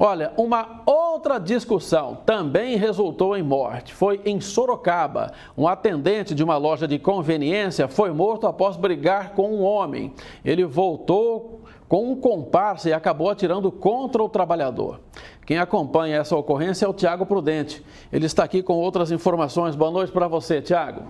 Olha, uma outra discussão também resultou em morte. Foi em Sorocaba. Um atendente de uma loja de conveniência foi morto após brigar com um homem. Ele voltou com um comparsa e acabou atirando contra o trabalhador. Quem acompanha essa ocorrência é o Tiago Prudente. Ele está aqui com outras informações. Boa noite para você, Tiago.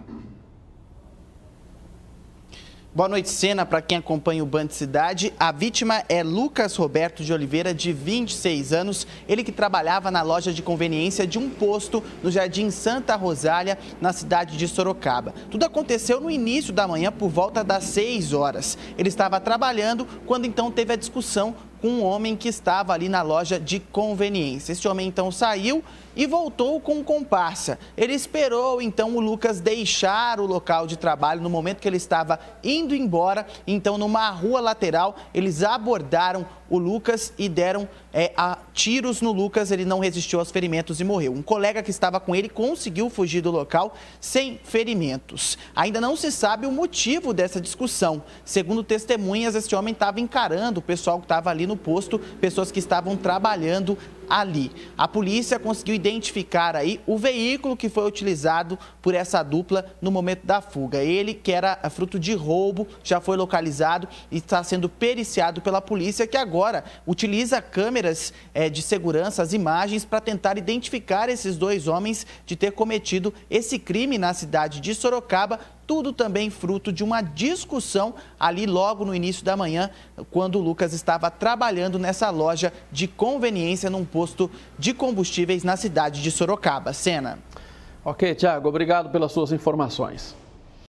Boa noite, Senna, Para quem acompanha o Band Cidade, a vítima é Lucas Roberto de Oliveira, de 26 anos. Ele que trabalhava na loja de conveniência de um posto no Jardim Santa Rosália, na cidade de Sorocaba. Tudo aconteceu no início da manhã, por volta das 6 horas. Ele estava trabalhando quando então teve a discussão com um homem que estava ali na loja de conveniência. Esse homem então saiu e voltou com um comparsa. Ele esperou então o Lucas deixar o local de trabalho no momento que ele estava indo embora. Então, numa rua lateral, eles abordaram o Lucas e deram é, a tiros no Lucas. Ele não resistiu aos ferimentos e morreu. Um colega que estava com ele conseguiu fugir do local sem ferimentos. Ainda não se sabe o motivo dessa discussão. Segundo testemunhas, este homem estava encarando o pessoal que estava ali no posto, pessoas que estavam trabalhando ali. A polícia conseguiu identificar aí o veículo que foi utilizado por essa dupla no momento da fuga. Ele, que era é, fruto de roubo, já foi localizado e está sendo periciado pela polícia, que agora utiliza câmeras é, de segurança, as imagens, para tentar identificar esses dois homens de ter cometido esse crime na cidade de Sorocaba tudo também fruto de uma discussão ali logo no início da manhã, quando o Lucas estava trabalhando nessa loja de conveniência num posto de combustíveis na cidade de Sorocaba. Cena. Ok, Tiago, obrigado pelas suas informações.